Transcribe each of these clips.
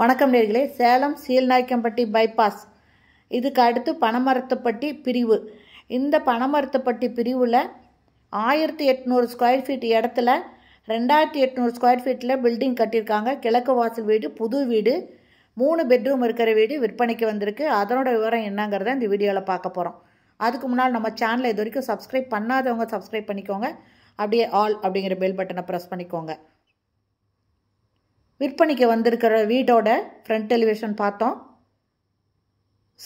வணக்கம் நேர்களே சேலம் சீல்நாய்க்கம்பட்டி பைபாஸ் இதுக்கு அடுத்து பணமரத்துப்பட்டி பிரிவு இந்த பணமரத்துப்பட்டி பிரிவில் ஆயிரத்தி எட்நூறு ஸ்கொயர் ஃபீட் இடத்துல ரெண்டாயிரத்தி எட்நூறு ஸ்கொயர் ஃபீட்டில் பில்டிங் கட்டியிருக்காங்க கிழக்கு வாசல் வீடு புது வீடு மூணு பெட்ரூம் இருக்கிற வீடு விற்பனைக்கு வந்திருக்கு அதனோட விவரம் என்னங்கிறத இந்த வீடியோவில் பார்க்க போகிறோம் அதுக்கு முன்னால் நம்ம சேனலை இது வரைக்கும் சப்ஸ்கிரைப் பண்ணாதவங்க சப்ஸ்கிரைப் பண்ணிக்கோங்க அப்படியே ஆல் அப்படிங்கிற பெல் பட்டனை ப்ரெஸ் பண்ணிக்கோங்க விற்பனைக்கு வந்திருக்கிற வீட்டோட ஃப்ரண்ட் டெலிவிஷன் பார்த்தோம்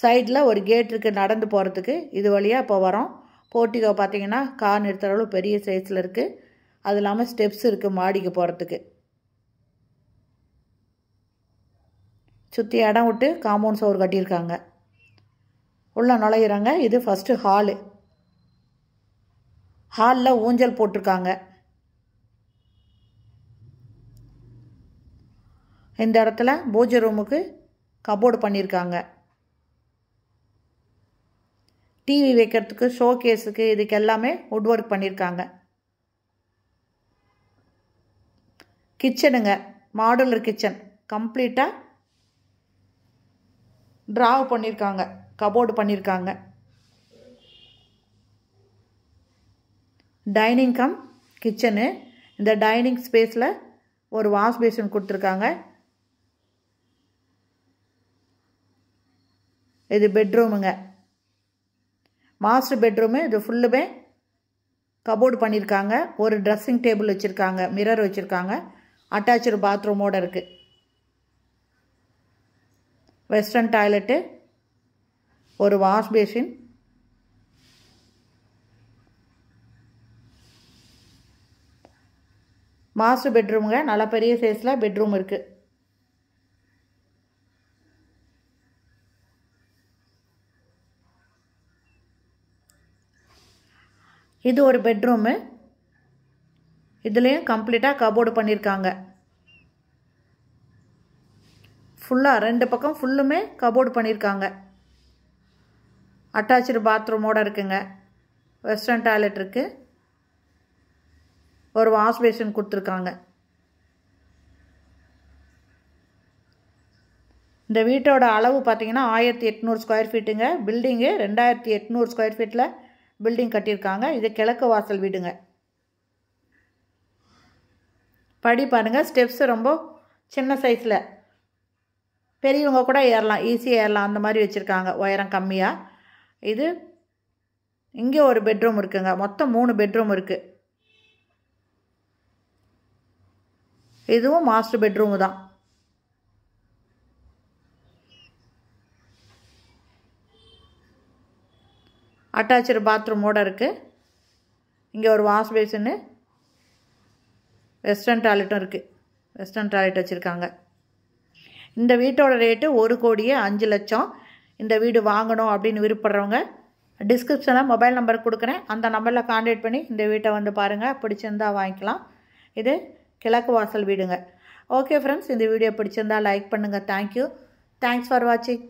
சைடில் ஒரு கேட் இருக்குது நடந்து போகிறதுக்கு இது வழியாக இப்போ வரோம் போட்டிகோ பார்த்தீங்கன்னா கார் நிறுத்துகிற அளவு பெரிய சைஸில் இருக்குது அது இல்லாமல் ஸ்டெப்ஸ் இருக்குது மாடிக்கு போகிறதுக்கு சுற்றி இடம் விட்டு காம்பவுண்ட் சோர் கட்டியிருக்காங்க உள்ளே நுழையிறாங்க இது ஃபஸ்ட்டு ஹாலு ஹாலில் ஊஞ்சல் போட்டிருக்காங்க இந்த இடத்துல பூஜை ரூமுக்கு கபோர்டு பண்ணியிருக்காங்க டிவி வைக்கிறதுக்கு ஷோ கேஸுக்கு இதுக்கு எல்லாமே உட் ஒர்க் பண்ணியிருக்காங்க கிச்சனுங்க மாடுலர் கிச்சன் கம்ப்ளீட்டாக ட்ராவ் பண்ணியிருக்காங்க கபோர்டு பண்ணியிருக்காங்க டைனிங் கம் கிச்சனு இந்த டைனிங் ஸ்பேஸில் ஒரு வாஷ் பேசின் கொடுத்துருக்காங்க இது பெட்ரூமுங்க மாஸ்டர் பெட்ரூமு இது ஃபுல்லுமே கபோர்டு பண்ணியிருக்காங்க ஒரு ட்ரெஸ்ஸிங் டேபிள் வச்சுருக்காங்க மிரர் வச்சுருக்காங்க அட்டாச்சு பாத்ரூமோடு இருக்குது வெஸ்டர்ன் டாய்லெட்டு ஒரு வாஷ் பேஷின் மாஸ்டர் பெட்ரூமுங்க நல்ல பெரிய சைஸில் பெட்ரூம் இருக்குது இது ஒரு பெட்ரூமு இதுலேயும் கம்ப்ளீட்டாக கபோர்டு பண்ணியிருக்காங்க ஃபுல்லாக ரெண்டு பக்கம் ஃபுல்லுமே கபோர்டு பண்ணியிருக்காங்க அட்டாச்சு பாத்ரூமோடு இருக்குங்க வெஸ்டர்ன் டாய்லெட் இருக்குது ஒரு வாஷ் பேஷன் கொடுத்துருக்காங்க இந்த வீட்டோட அளவு பார்த்திங்கன்னா ஆயிரத்தி எட்நூறு ஸ்கொயர் ஃபீட்டுங்க பில்டிங்கு ரெண்டாயிரத்தி எட்நூறு ஸ்கொயர் ஃபீட்டில் பில்டிங் கட்டியிருக்காங்க இது கிழக்கு வாசல் வீடுங்க படி பாருங்கள் ஸ்டெப்ஸு ரொம்ப சின்ன சைஸில் பெரியவங்க கூட ஏறலாம் ஈஸியாக ஏறலாம் அந்த மாதிரி வச்சுருக்காங்க உயரம் கம்மியாக இது இங்கே ஒரு பெட்ரூம் இருக்குங்க மொத்தம் மூணு பெட்ரூம் இருக்குது இதுவும் மாஸ்டர் பெட்ரூமு தான் அட்டாச்சு பாத்ரூமோடு இருக்குது இங்கே ஒரு வாஷ் பேசின்னு வெஸ்டர்ன் டாய்லெட்டும் இருக்குது வெஸ்டர்ன் டாய்லெட் வச்சுருக்காங்க இந்த வீட்டோட ரேட்டு ஒரு கோடியே அஞ்சு லட்சம் இந்த வீடு வாங்கணும் அப்படின்னு விருப்பப்படுறவங்க டிஸ்கிரிப்ஷனில் மொபைல் நம்பர் கொடுக்குறேன் அந்த நம்பரில் காண்டாக்ட் பண்ணி இந்த வீட்டை வந்து பாருங்கள் பிடிச்சிருந்தால் வாங்கிக்கலாம் இது கிழக்கு வாசல் வீடுங்க ஓகே ஃப்ரெண்ட்ஸ் இந்த வீடியோ பிடிச்சிருந்தால் லைக் பண்ணுங்கள் தேங்க்யூ தேங்க்ஸ் ஃபார் வாட்சிங்